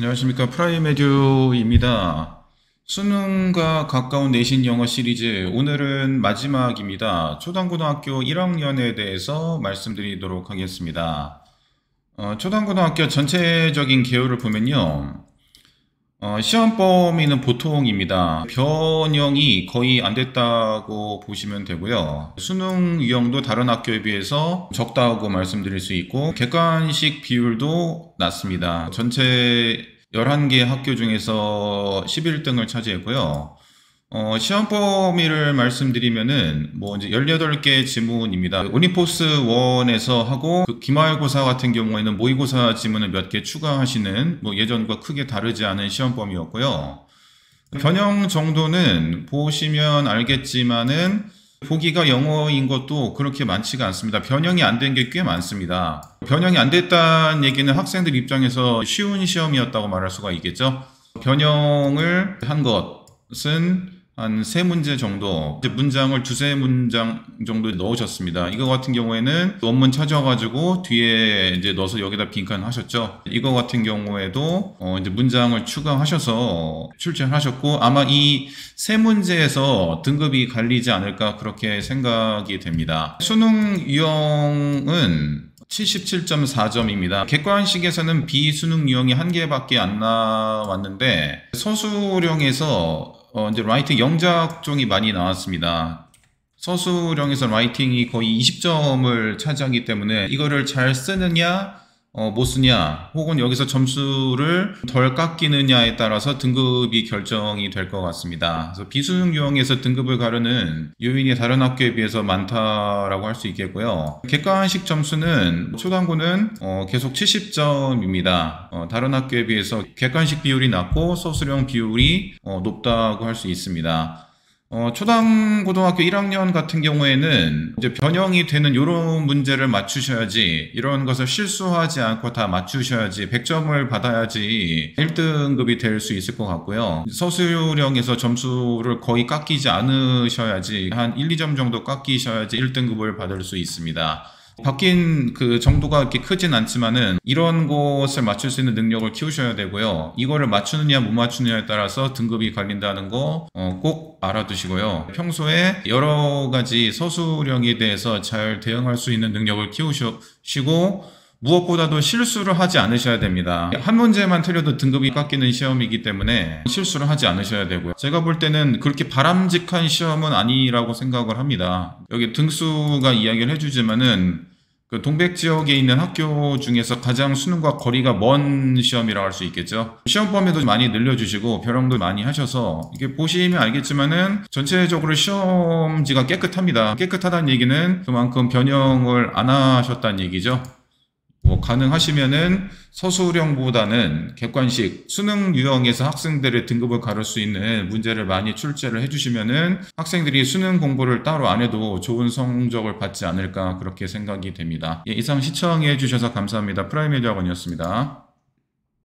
안녕하십니까 프라이메듀입니다. 수능과 가까운 내신 영어 시리즈 오늘은 마지막입니다. 초등고등학교 1학년에 대해서 말씀드리도록 하겠습니다. 어, 초등고등학교 전체적인 개요를 보면요. 어, 시험 범위는 보통입니다. 변형이 거의 안 됐다고 보시면 되고요. 수능 유형도 다른 학교에 비해서 적다고 말씀드릴 수 있고 객관식 비율도 낮습니다. 전체 11개 학교 중에서 11등을 차지했고요. 어, 시험 범위를 말씀드리면은 뭐 이제 18개 지문입니다. 오니포스 1에서 하고 그 기말고사 같은 경우에는 모의고사 지문을 몇 개 추가하시는 뭐 예전과 크게 다르지 않은 시험 범위였고요. 변형 정도는 보시면 알겠지만은 보기가 영어인 것도 그렇게 많지가 않습니다. 변형이 안 된 게 꽤 많습니다. 변형이 안 됐다는 얘기는 학생들 입장에서 쉬운 시험이었다고 말할 수가 있겠죠. 변형을 한 것은 한세 문제 정도 문장을 두세 문장 정도 넣으셨습니다. 이거 같은 경우에는 원문 찾아가지고 뒤에 이제 넣어서 여기다 빈칸하셨죠. 이거 같은 경우에도 어 이제 문장을 추가하셔서 출제하셨고 아마 이 세 문제에서 등급이 갈리지 않을까 그렇게 생각이 됩니다. 수능 유형은 77.4점입니다. 객관식에서는 비수능 유형이 한 개밖에 안 나왔는데 서술형에서 어, 이제 라이팅 영작 종이 많이 나왔습니다. 서술형에서 라이팅이 거의 20점을 차지하기 때문에 이거를 잘 쓰느냐 어, 못 쓰냐, 혹은 여기서 점수를 덜 깎이느냐에 따라서 등급이 결정이 될 것 같습니다. 그래서 비수능 유형에서 등급을 가르는 요인이 다른 학교에 비해서 많다라고 할 수 있겠고요. 객관식 점수는 초당고는 어, 계속 70점입니다. 어, 다른 학교에 비해서 객관식 비율이 낮고 서수령 비율이 어, 높다고 할 수 있습니다. 어, 초당 고등학교 1학년 같은 경우에는 이제 변형이 되는 이런 문제를 맞추셔야지 이런 것을 실수하지 않고 다 맞추셔야지 100점을 받아야지 1등급이 될 수 있을 것 같고요. 서술형에서 점수를 거의 깎이지 않으셔야지 한 1, 2점 정도 깎이셔야지 1등급을 받을 수 있습니다. 바뀐 그 정도가 이렇게 크진 않지만은 이런 곳을 맞출 수 있는 능력을 키우셔야 되고요. 이거를 맞추느냐 못 맞추느냐에 따라서 등급이 갈린다는 거꼭 어, 알아두시고요. 평소에 여러 가지 서술형에 대해서 잘 대응할 수 있는 능력을 키우시고 무엇보다도 실수를 하지 않으셔야 됩니다. 한 문제만 틀려도 등급이 깎이는 시험이기 때문에 실수를 하지 않으셔야 되고요. 제가 볼 때는 그렇게 바람직한 시험은 아니라고 생각을 합니다. 여기 등수가 이야기를 해주지만은 그 동백 지역에 있는 학교 중에서 가장 수능과 거리가 먼 시험이라고 할 수 있겠죠. 시험 범위도 많이 늘려주시고 별형도 많이 하셔서 이게 보시면 알겠지만은 전체적으로 시험지가 깨끗합니다. 깨끗하다는 얘기는 그만큼 변형을 안 하셨다는 얘기죠. 뭐 가능하시면은 서술형보다는 객관식 수능 유형에서 학생들의 등급을 가를 수 있는 문제를 많이 출제를 해주시면은 학생들이 수능 공부를 따로 안 해도 좋은 성적을 받지 않을까 그렇게 생각이 됩니다. 예, 이상 시청해 주셔서 감사합니다. 프라이메리 학원이었습니다.